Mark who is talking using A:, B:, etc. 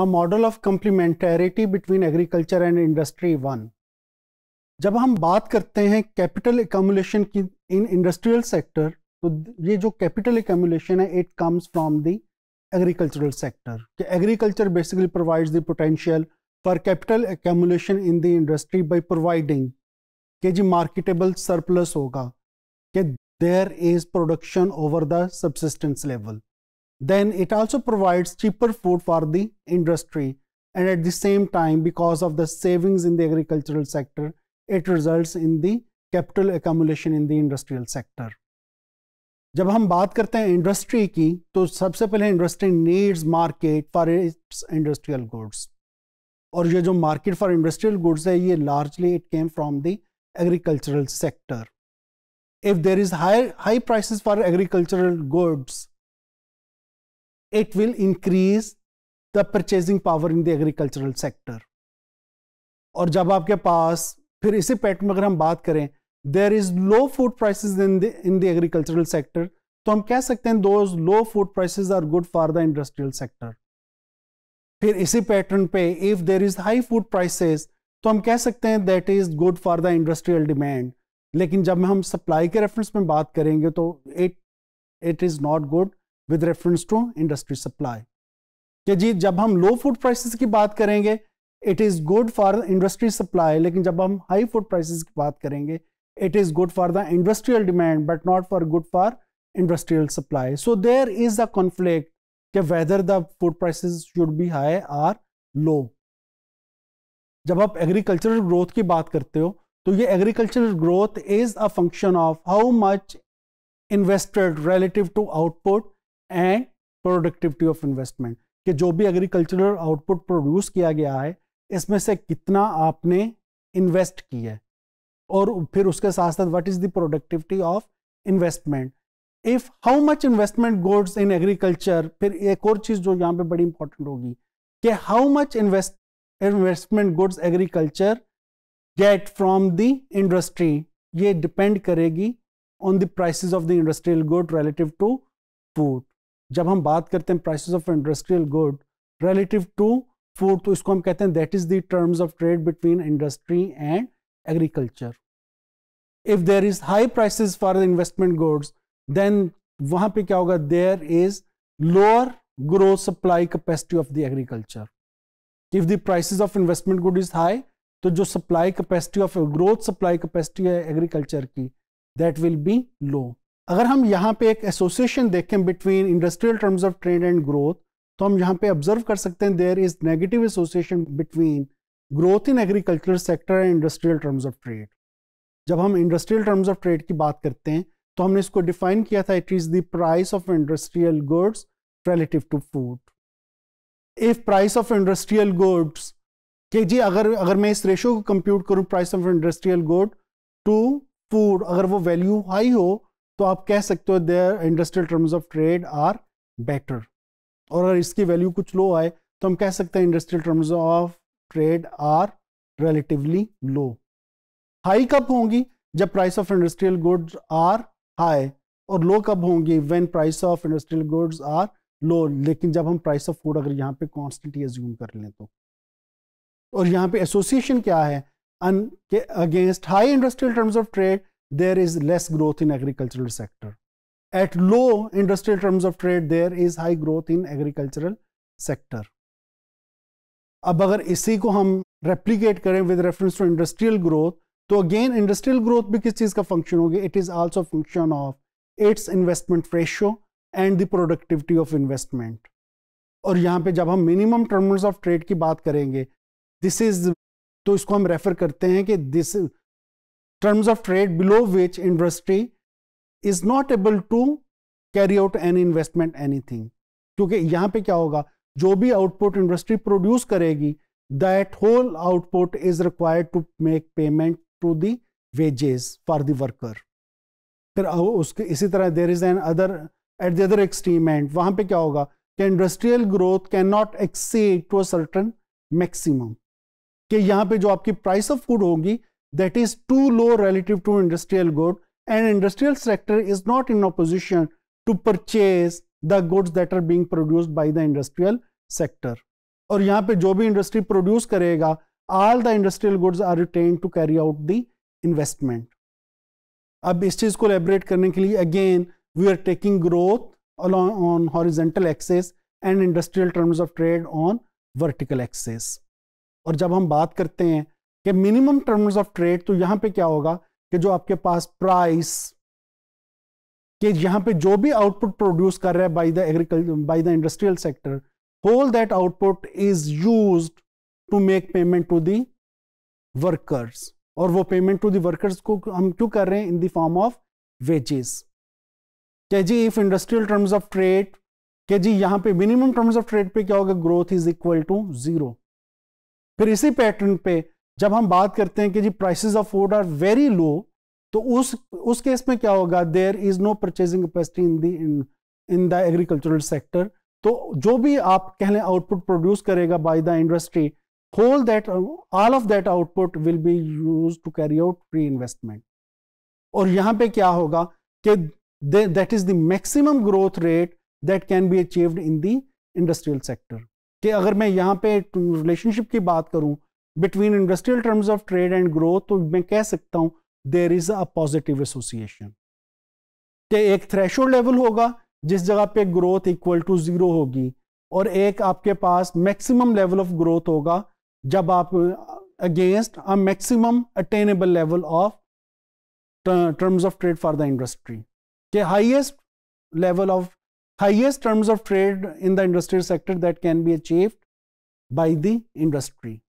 A: A model of complementarity between agriculture and industry one जब हम बात करते हैं कैपिटल एकमुलेशन की इन इंडस्ट्रियल सेक्टर तो ये जो कैपिटल एकमुलेशन है it comes from the agricultural sector कि agriculture basically provides the potential for capital accumulation in the industry by providing के जी मार्केटेबल सरप्लस होगा कि there is production over the subsistence level then it also provides cheaper food for the industry. And at the same time, because of the savings in the agricultural sector, it results in the capital accumulation in the industrial sector. जब हम बात करते हैं industry की तो सबसे पहले industry needs market for its industrial goods और ये जो मार्केट फॉर इंडस्ट्रियल गुड्स है ये largely it came from the agricultural sector if there is high high prices for agricultural goods it will increase the purchasing power in the agricultural sector. और जब आपके पास फिर इसी पैटर्न में अगर हम बात करें there is low food prices in the in the agricultural sector तो हम कह सकते हैं दो low food prices are good for the industrial sector फिर इसी पैटर्न पे if there is high food prices तो हम कह सकते हैं that is good for the industrial demand लेकिन जब हम सप्लाई के रेफरेंस में बात करेंगे तो it it is not good with reference to industry supply कि जी जब हम लो फूड प्राइसेस की बात करेंगे it is good for industry supply लेकिन जब हम हाई फूड प्राइसेस की बात करेंगे is good for the industrial demand but not for good for industrial supply so there is is conflict कि whether the food prices should be high or low जब आप agricultural growth की बात करते हो तो ये agricultural growth is a function of how much invested relative to output and productivity of investment कि जो भी एग्रीकल्चरल आउटपुट प्रोड्यूस किया गया है इसमें से कितना आपने इन्वेस्ट किया है और फिर उसके साथ साथ what is the productivity of investment if how much investment goods in agriculture फिर एक और चीज जो यहाँ पे बड़ी इंपॉर्टेंट होगी कि how much invest investment goods agriculture get from the industry ये डिपेंड करेगी on the prices of the industrial good relative to food जब हम बात करते हैं prices of industrial good relative to food तो इसको हम कहते हैं that is the terms of trade between industry and agriculture if there is high prices for the investment goods then वहां पे क्या होगा there is lower growth supply capacity of the agriculture if the prices of investment good is high तो जो supply capacity of growth supply capacity है agriculture की that will be low अगर हम यहाँ पे एक एसोसिएशन देखें between industrial terms of trade and growth तो हम यहाँ पे ऑब्जर्व कर सकते हैं there is negative association between growth in agriculture sector and industrial terms of trade जब हम इंडस्ट्रियल टर्म्स ऑफ ट्रेड की बात करते हैं तो हमने इसको डिफाइन किया था it is the price of industrial goods relative to food if price of industrial goods के जी अगर अगर मैं इस रेशो को कंप्यूट करूं price of industrial good to food अगर वो वैल्यू हाई हो तो आप कह सकते हो there industrial terms of trade are better और अगर इसकी वैल्यू कुछ लो आए तो हम कह सकते हैं industrial terms of trade are relatively low high कब होंगी जब price of industrial goods are high और लो कब होंगी when price of industrial goods are low लेकिन जब हम प्राइस ऑफ फूड अगर यहाँ पे कॉन्स्टेंट एज्यूम कर लें तो और यहाँ पे एसोसिएशन क्या है against high industrial terms of trade there is less growth in agricultural sector. At low industrial terms of trade, there is high growth in agricultural sector. अब अगर इसी को हम रेप्लीकेट करें with reference to industrial growth तो again industrial growth भी किस चीज़ का फंक्शन होगी it is also function of its investment ratio and the productivity of investment और यहाँ पे जब हम मिनिमम टर्म्स ऑफ ट्रेड की बात करेंगे दिस इज तो इसको हम रेफर करते हैं कि this terms of trade below which industry is not able to carry out an investment anything क्योंकि यहां पे क्या होगा जो भी आउटपुट इंडस्ट्री प्रोड्यूस करेगी that whole output is required to make payment to the wages for the worker फिर उसके इसी तरह there is another at the other extreme end वहाँ पे क्या होगा कि industrial growth can not exceed to a certain maximum कि यहाँ पे जो आपकी प्राइस ऑफ फूड होगी that is too low relative to industrial good and industrial sector is not in opposition to purchase the goods that are being produced by the industrial sector. Or pe jo industry produce karega, all the industrial goods are retained to carry out the investment. Ab is cheez ko again, we are taking growth along on horizontal axis and industrial terms of trade on vertical axis. Or jab hum baat कि minimum terms of trade तो यहां पे क्या होगा कि जो आपके पास price कि यहां पे जो भी आउटपुट प्रोड्यूस कर रहा है by the agriculture by the industrial sector whole that output is use to make payment to the workers और वो पेमेंट टू दी वर्कर्स को हम क्यों कर रहे हैं in the form of wages क्या जी if industrial terms of trade क्या जी यहां पे मिनिमम टर्म्स ऑफ ट्रेड पे क्या होगा growth is equal to zero फिर इसी पैटर्न पे जब हम बात करते हैं कि जी prices of food are very low तो उस उस केस में क्या होगा there is no purchasing capacity in the in the agricultural sector तो जो भी आप कह लें आउटपुट प्रोड्यूस करेगा by the industry whole that all of that output will be use to carry out pre investment और यहां पे क्या होगा कि that is the maximum growth rate that can be achieved in the industrial sector कि अगर मैं यहाँ पे रिलेशनशिप की बात करूँ between industrial terms of trade and growth तो मैं कह सकता हूं there is a positive association कि एक थ्रेश लेवल होगा जिस जगह पे ग्रोथ इक्वल टू जीरो होगी और एक आपके पास मैक्सिमम लेवल ऑफ ग्रोथ होगा जब आप against a maximum attainable level of terms of trade for the industry के highest level of highest terms of trade in the industrial sector that can be achieved by the industry